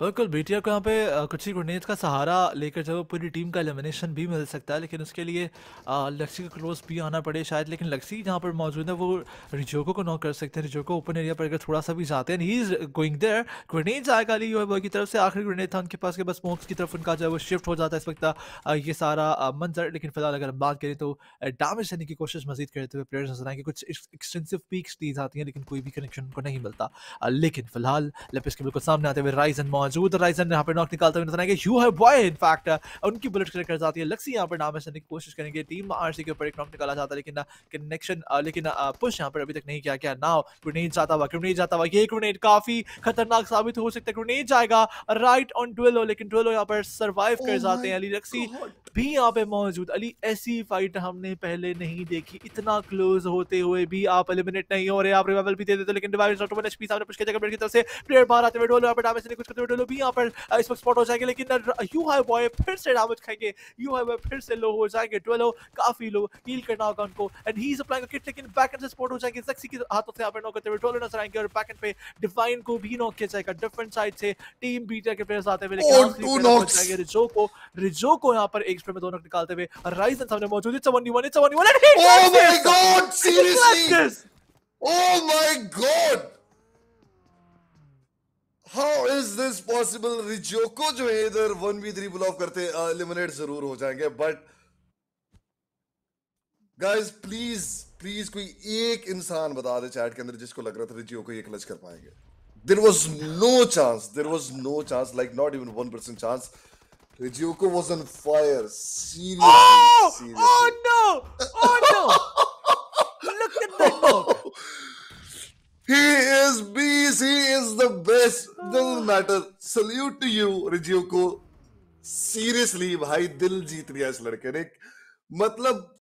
बिल्कुल बेटिया को यहाँ पे कुछ ही गुडनेज का सहारा लेकर जो पूरी टीम का एलिमिनेशन भी मिल सकता है लेकिन उसके लिए लक्सी का क्लोज भी आना पड़े शायद लेकिन लक्सी जहाँ पर मौजूद है वो रिजोको को नॉक कर सकते हैं रिजोको ओपन एरिया पर अगर थोड़ा सा भी जाते हैं he is going there grenade आएगा ली बॉय की तरफ से आखिरी ग्रेनेड था उनके पास के बस मोक्स की तरफ उनका जो है वो शिफ्ट हो जाता है इस वक्त ये सारा मंजर लेकिन फिलहाल अगर हम बात करें तो डैमेज देने की कोशिश मजीद करते हुए प्लेयर्स नजर आएंगे कुछ एक्सटेंसिव पीक्स दी जाती हैं लेकिन कोई भी कनेक्शन उनको नहीं मिलता लेकिन फिलहाल लेपिस के बिल्कुल सामने आते हुए राइज एंड मॉल मौजूद राइजन यहाँ पे नॉक निकालते हुए नजर आएंगे यू है बॉय इनफैक्ट उनकी बुलेट क्लियर कर जाती है लक्सी यहाँ पर नाम करने की कोशिश करेंगे टीम आर के ऊपर एक नॉक निकाला जाता है लेकिन कनेक्शन लेकिन पुश यहाँ पर अभी तक नहीं किया गया नाव ग्रेनेड जाता हुआ ग्रेनेड जाता हुआ ये ग्रेनेड काफी खतरनाक साबित हो सकता है ग्रेनेड जाएगा राइट ऑन ट्वेलो लेकिन ट्वेलो यहाँ पर सर्वाइव कर oh जाते हैं अली लक्सी भी यहाँ पे मौजूद अली ऐसी फाइट हमने पहले नहीं देखी इतना क्लोज होते हुए भी आप एलिमिनेट नहीं हो रहे आप रिवाइवल भी दे देते लेकिन डिवाइस ऑटोमेटिक वन एचपी सामने पुश किया जाएगा की तरफ से प्लेयर बाहर आते हुए डोलो यहाँ पे डैमेज नहीं कुछ करते हुए येलो भी यहाँ पर इस वक्त स्पॉट हो जाएंगे लेकिन यू हाई बॉय फिर से डैमेज खाएंगे यू हाई बॉय फिर से लो हो जाएंगे ट्वेलो काफी लो हील करना होगा उनको एंड ही इज का किट लेकिन बैक एंड से स्पॉट हो जाएंगे सक्सी के हाथों से यहाँ पर नॉक करते हुए ट्वेलो नजर आएंगे और बैक एंड पे डिफाइन को भी नॉक किया जाएगा डिफरेंट साइड से टीम बीटा के प्लेयर्स आते हुए लेकिन रिजो को रिजो को यहाँ पर एक स्प्रे में दो नॉक निकालते हुए राइजन सामने मौजूद है चवन्नी वन चवन्नी one Oh my god, seriously! Oh my god! Is possible रिजो को जो है इधर वन वी थ्री बुलॉफ करते एलिमिनेट uh, जरूर हो जाएंगे बट गाइज प्लीज प्लीज कोई एक इंसान बता दे चैट के अंदर जिसको लग रहा था रिजियो को ये क्लच कर पाएंगे there was no chance there was no chance like not even one percent chance रिजियो को was on fire serious He is anyways doesn't matter salute to you रिजियो को सीरियसली भाई दिल जीत लिया इस लड़के ने मतलब